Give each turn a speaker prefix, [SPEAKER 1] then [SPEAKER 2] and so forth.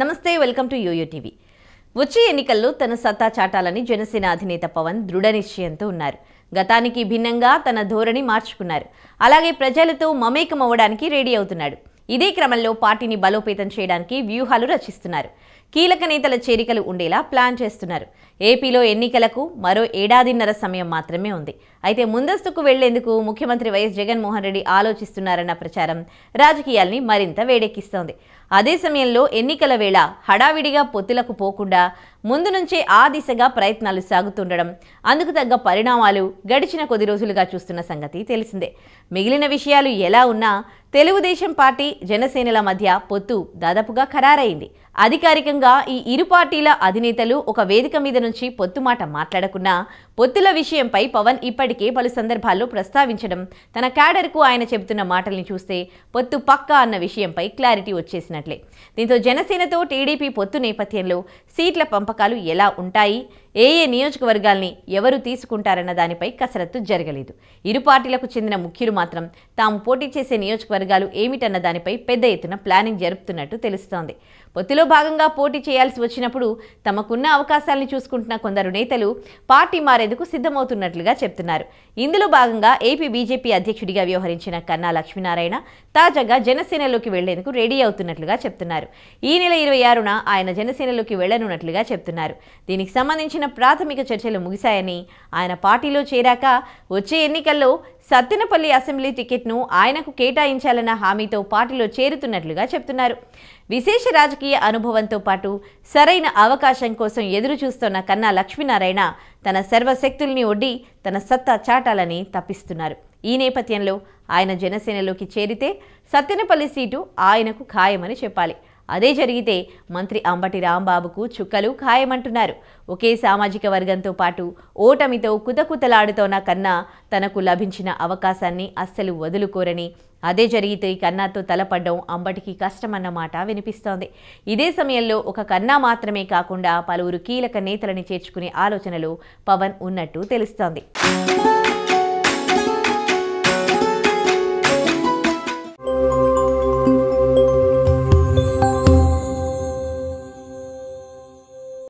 [SPEAKER 1] నమస్తే welcome to యూయూ TV వచ్చే ఎన్నికల్లో తన సత్తా చాటాలని జనసేన అధినేత పవన్ దృఢ నిశ్చయంతో ఉన్నారు గతానికి భిన్నంగా తన ధోరణి మార్చుకున్నారు అలాగే ప్రజలతో మమేకం అవ్వడానికి రెడీ అవుతున్నాడు ఇదే క్రమంలో పార్టీని బలోపేతం చేయడానికి వ్యూహాలు రచిస్తున్నారు కీలక నేతల చేరికలు ఉండేలా ప్లాన్ చేస్తున్నారు ఏపీలో ఎన్నికలకు మరో ఏడాదిన్నర సమయం మాత్రమే ఉంది అయితే ముందస్తుకు వెళ్లేందుకు ముఖ్యమంత్రి వైఎస్ జగన్మోహన్ రెడ్డి ఆలోచిస్తున్నారన్న ప్రచారం రాజకీయాల్ని మరింత వేడెక్కిస్తోంది అదే సమయంలో ఎన్నికల వేళ హడావిడిగా పొత్తులకు పోకుండా ముందు నుంచే ఆ దిశగా ప్రయత్నాలు సాగుతుండడం అందుకు తగ్గ పరిణామాలు గడిచిన కొద్ది రోజులుగా చూస్తున్న సంగతి తెలిసిందే మిగిలిన విషయాలు ఎలా ఉన్నా తెలుగుదేశం పార్టీ జనసేనల మధ్య పొత్తు దాదాపుగా ఖరారైంది అధికారికంగా ఈ ఇరు పార్టీల అధినేతలు ఒక వేదిక మీద నుంచి పొత్తుమాట మాట్లాడకున్నా పొత్తుల విషయంపై పవన్ ఇప్పటికే పలు సందర్భాల్లో ప్రస్తావించడం తన క్యాడర్కు ఆయన చెబుతున్న మాటల్ని చూస్తే పొత్తు పక్కా అన్న విషయంపై క్లారిటీ వచ్చేసినట్లే దీంతో జనసేనతో టీడీపీ పొత్తు నేపథ్యంలో సీట్ల పంపకాలు ఎలా ఉంటాయి ఏ ఏ నియోజకవర్గాల్ని ఎవరు తీసుకుంటారన్న దానిపై కసరత్తు జరగలేదు ఇరు పార్టీలకు చెందిన ముఖ్యులు మాత్రం తాము పోటీ చేసే నియోజకవర్గాలు ఏమిటన్న దానిపై పెద్ద ఎత్తున ప్లానింగ్ జరుపుతున్నట్టు తెలుస్తోంది పొత్తులో భాగంగా పోటీ చేయాల్సి వచ్చినప్పుడు తమకున్న అవకాశాలను చూసుకుంటున్న కొందరు నేతలు పార్టీ మారేందుకు సిద్ధమవుతున్నట్లుగా చెప్తున్నారు ఇందులో భాగంగా ఏపీ బీజేపీ అధ్యక్షుడిగా వ్యవహరించిన కన్నా లక్ష్మీనారాయణ తాజాగా జనసేనలోకి వెళ్లేందుకు రెడీ అవుతున్నట్లుగా చెప్తున్నారు ఈ నెల ఇరవై ఆరున ఆయన జనసేనలోకి వెళ్లనున్నట్లుగా చెప్తున్నారు దీనికి సంబంధించిన ప్రాథమిక చర్చలు ముగిశాయని ఆయన పార్టీలో చేరాక వచ్చే ఎన్నికల్లో సత్తెనపల్లి అసెంబ్లీ టికెట్ను ఆయనకు కేటాయించాలన్న హామీతో పార్టీలో చేరుతున్నట్లుగా చెప్తున్నారు విశేష రాజకీయ అనుభవంతో పాటు సరైన అవకాశం కోసం ఎదురు చూస్తున్న కన్నా లక్ష్మీనారాయణ తన సర్వశక్తుల్ని ఒడ్డి తన సత్తా చాటాలని తప్పిస్తున్నారు ఈ నేపథ్యంలో ఆయన జనసేనలోకి చేరితే సత్తెనపల్లి సీటు ఆయనకు ఖాయమని చెప్పాలి అదే జరిగితే మంత్రి అంబటి రాంబాబుకు చుక్కలు ఖాయమంటున్నారు ఒకే సామాజిక వర్గంతో పాటు ఓటమితో కుతకుతలాడుతోన్న కన్నా తనకు లభించిన అవకాశాన్ని అస్సలు వదులుకోరని అదే జరిగితే కన్నాతో తలపడ్డం అంబటికి కష్టమన్నమాట వినిపిస్తోంది ఇదే సమయంలో ఒక కన్నా మాత్రమే కాకుండా పలువురు కీలక నేతలని చేర్చుకునే ఆలోచనలో పవన్ ఉన్నట్టు తెలుస్తోంది